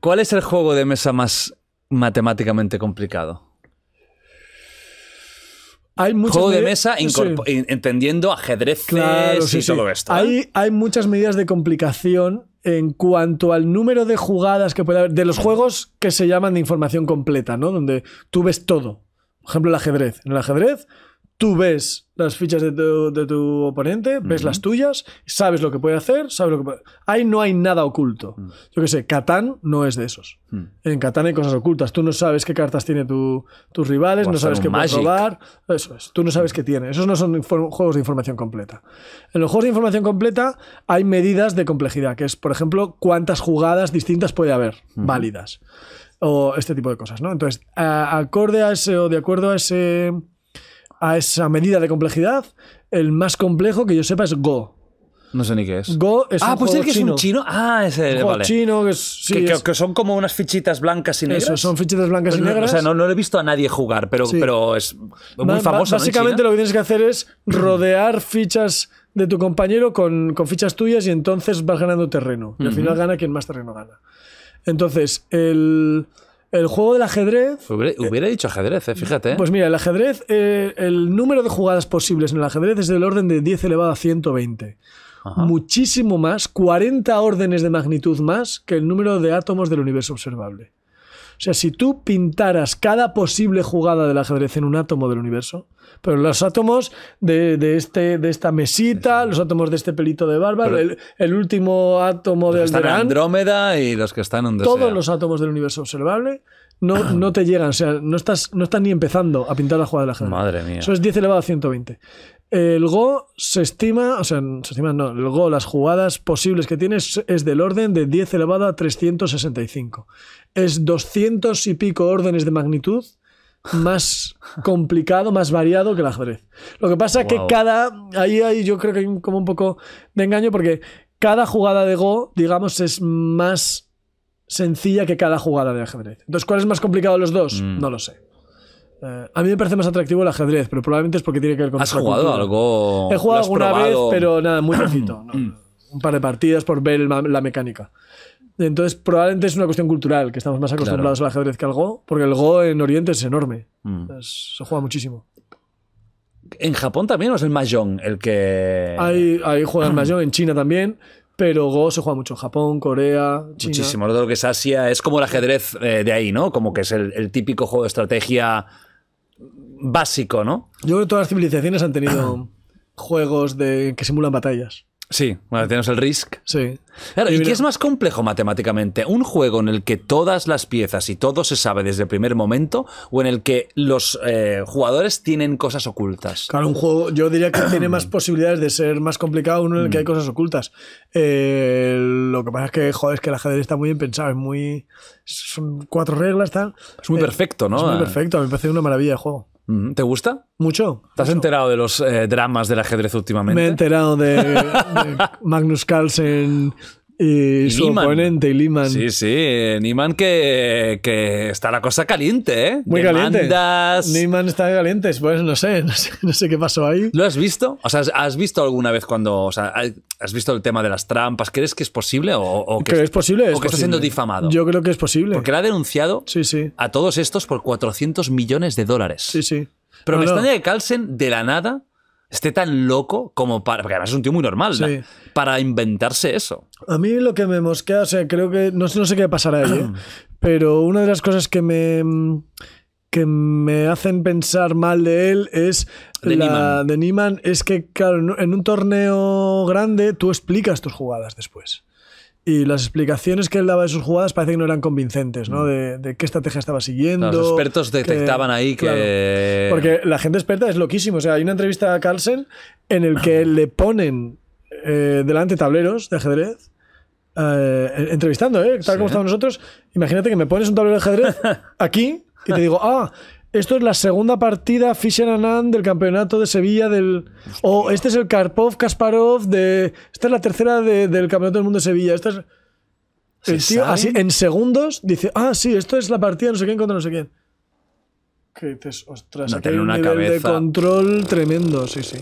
¿Cuál es el juego de mesa más matemáticamente complicado? Hay juego de mesa entendiendo ajedrez y todo esto. ¿eh? Hay, muchas medidas de complicación en cuanto al número de jugadas que puede haber, de los juegos que se llaman de información completa, ¿no? Donde tú ves todo. Por ejemplo, el ajedrez. En el ajedrez tú ves las fichas de tu, oponente, ves las tuyas, sabes lo que puede hacer, sabes lo que puede... Ahí no hay nada oculto. Mm. Yo qué sé, Catán no es de esos. Mm. En Catán hay cosas ocultas. Tú no sabes qué cartas tiene tus rivales, no sabes qué puedes robar. Eso es. Tú no sabes mm. qué tiene. Esos no son juegos de información completa. En los juegos de información completa hay medidas de complejidad, que es, por ejemplo, cuántas jugadas distintas puede haber, válidas. O este tipo de cosas, ¿no? Entonces, acorde a ese o de acuerdo a ese a esa medida de complejidad, el más complejo que yo sepa es Go. No sé ni qué es. Go es ah, un pues juego que es un chino. Ah, ese. Un chino que, es, que, son como unas fichitas blancas y negras. Eso, son fichitas blancas y negras. O sea, no, lo he visto a nadie jugar, pero, pero es muy famoso. Básicamente lo que tienes que hacer es rodear fichas de tu compañero con, fichas tuyas y entonces vas ganando terreno. Y al final gana quien más terreno gana. Entonces, el. El juego del ajedrez. Hubiera, eh, dicho ajedrez, eh, fíjate. Eh. Pues mira, el ajedrez, el número de jugadas posibles en el ajedrez es del orden de 10 elevado a 120. Muchísimo más, 40 órdenes de magnitud más que el número de átomos del universo observable. O sea, si tú pintaras cada posible jugada del ajedrez en un átomo del universo, pero los átomos de, de este, de esta mesita, los átomos de este pelito de barba, el, último átomo de del Andrómeda y los que están donde Todos los átomos del universo observable no, no te llegan, o sea, no estás, no estás ni empezando a pintar la jugada del ajedrez. Madre mía. Eso es 10 elevado a 120. El Go se estima, o sea, se estima, no, el Go, las jugadas posibles que tienes es del orden de 10 elevado a 365. Es 200 y pico órdenes de magnitud más complicado, más variado que el ajedrez. Lo que pasa es que cada. Ahí, ahí yo creo que hay como un poco de engaño porque cada jugada de Go, digamos, es más sencilla que cada jugada de ajedrez. Entonces, ¿cuál es más complicado de los dos? Mm. No lo sé. Eh, a mí me parece más atractivo el ajedrez, pero probablemente es porque tiene que ver con. ¿Has jugado algo? He jugado alguna vez, pero nada, muy poquito. Un par de partidas por ver la mecánica. Entonces, probablemente es una cuestión cultural, que estamos más acostumbrados al ajedrez que al Go, porque el Go en Oriente es enorme. Mm. se juega muchísimo. ¿En Japón también o es el Mahjong el que.? Hay hay el Mahjong, en China también. Pero Go se juega mucho en Japón, Corea, China. Muchísimo, lo que es Asia. Es como el ajedrez eh, de ahí, ¿no? Como que es el típico juego de estrategia básico, ¿no? Yo creo que todas las civilizaciones han tenido juegos de, que simulan batallas. Sí, bueno, tenemos el Risk. Sí. ¿y, qué es más complejo matemáticamente? ¿Un juego en el que todas las piezas y todo se sabe desde el primer momento o en el que los eh, jugadores tienen cosas ocultas? Claro, un juego, yo diría que tiene más posibilidades de ser más complicado uno en el que hay mm. cosas ocultas. Eh, lo que pasa es que, es que el ajedrez está muy bien pensado, es muy... Son cuatro reglas, tal. Es muy eh, perfecto, ¿no? Es muy perfecto, a mí me parece una maravilla el juego. ¿Te gusta? Mucho. ¿Te has enterado de los eh, dramas del ajedrez últimamente? Me he enterado de Magnus Carlsen y, su y Sí, sí, Niman que, que, está la cosa caliente, ¿eh? Muy Demandas... caliente. está caliente, pues no sé, no sé, qué pasó ahí. ¿Lo has visto? O sea, ¿has visto alguna vez cuando, o sea, has visto el tema de las trampas? ¿Crees que es posible o, que, es posible, o que está siendo difamado? Yo creo que es posible. Porque le ha denunciado sí, sí. a todos estos por 400 millones de dólares. Sí, sí. Pero me extraña que calcen de la nada esté tan loco como para. Porque además es un tío muy normal, Para inventarse eso. A mí lo que me mosquea, o sea, creo que. No, no sé qué pasará ahí, ¿eh? pero una de las cosas que me que me hacen pensar mal de él es de la de es que claro en un torneo grande tú explicas tus jugadas después y las explicaciones que él daba de sus jugadas parece que no eran convincentes, ¿no? Mm. De, qué estrategia estaba siguiendo. Los expertos detectaban ahí que. porque la gente experta es loquísimo. O sea, hay una entrevista a Carlsen en el que le ponen eh, delante tableros de ajedrez. Eh, entrevistando, ¿eh? Tal como estamos nosotros. Imagínate que me pones un tablero de ajedrez aquí y te digo, ah, esto es la segunda partida Fischer Anand del campeonato de Sevilla del. O este es el Karpov Kasparov de. Esta es la tercera del campeonato del mundo de Sevilla. es. El así, en segundos, dice, ah, sí, esto es la partida no sé quién contra no sé quién. qué dices, ostras, no un de control tremendo, sí, sí.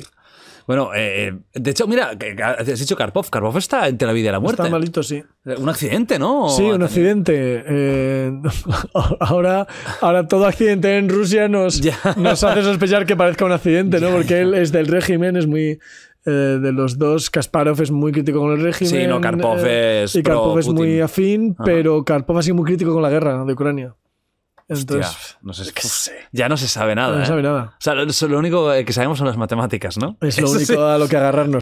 Bueno, eh, eh, de hecho, mira, has dicho Karpov. Karpov está entre la vida y la muerte. Está malito, sí. Eh, un accidente, ¿no? Sí, un accidente. ahora, ahora todo accidente en Rusia nos, hace sospechar que parezca un accidente, ¿no? Porque él es del régimen, es muy, de los dos, Kasparov es muy crítico con el régimen. Sí, no, Karpov es. Y Karpov es muy afín, pero Karpov ha sido muy crítico con la guerra de Ucrania. Entonces, ya no se sabe nada. ¿eh? O sea, lo, único eh, que sabemos son las matemáticas, ¿no? Es lo único a lo que agarrarnos.